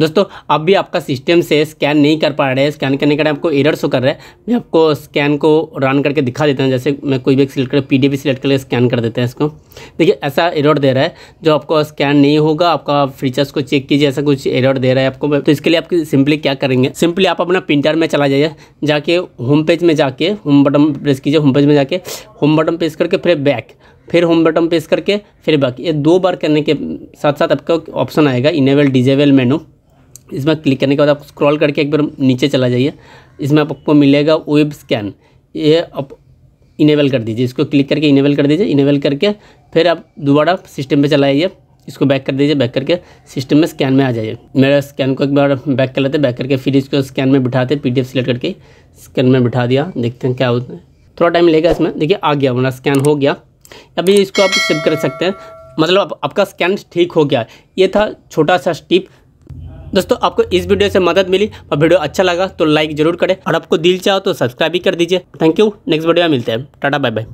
दोस्तों अब भी आपका सिस्टम से स्कैन नहीं कर पा रहा है स्कैन करने के टाइम आपको एरर शो कर रहा है मैं आपको स्कैन को रन करके दिखा देता हूँ जैसे मैं कोई भी सिलेक्ट कर पी डी सिलेक्ट करके स्कैन कर देते हैं इसको देखिए ऐसा एरर दे रहा है जो आपको स्कैन नहीं होगा आपका फीचर्स को चेक कीजिए ऐसा कुछ एरर दे रहा है आपको तो इसके लिए आप सिंपली क्या करेंगे सिंपली आप अपना प्रिंटर में चला जाइए जाके होम पेज में जाके होम बटन प्रेस कीजिए होम पेज में जाके होम बटन प्रेस करके फिर बैक फिर होम बटन प्रेस करके फिर बैक ये दो बार करने के साथ साथ आपका ऑप्शन आएगा इनेबल डिजेबल मेनू इसमें क्लिक करने के बाद आप स्क्रॉल करके एक बार नीचे चला जाइए इसमें आपको मिलेगा वेब स्कैन ये आप इनेबल कर दीजिए इसको क्लिक करके इनेबल कर दीजिए इनेबल करके फिर आप दोबारा सिस्टम पे चलाइए इसको बैक कर दीजिए बैक करके सिस्टम में स्कैन में आ जाइए मेरा स्कैन को एक बार बैक कर लेते बैक करके फिर इसको स्कैन में बिठाते पी डी सिलेक्ट करके स्कैन में बिठा दिया देखते हैं क्या होता है थोड़ा टाइम लेगा इसमें देखिए आ गया मेरा स्कैन हो गया अभी इसको आप सेव कर सकते हैं मतलब आपका स्कैन ठीक हो गया ये था छोटा सा स्टिप दोस्तों आपको इस वीडियो से मदद मिली और वीडियो अच्छा लगा तो लाइक जरूर करें और आपको दिल चाहो तो सब्सक्राइब भी कर दीजिए थैंक यू नेक्स्ट वीडियो में मिलते हैं टाटा बाय बाय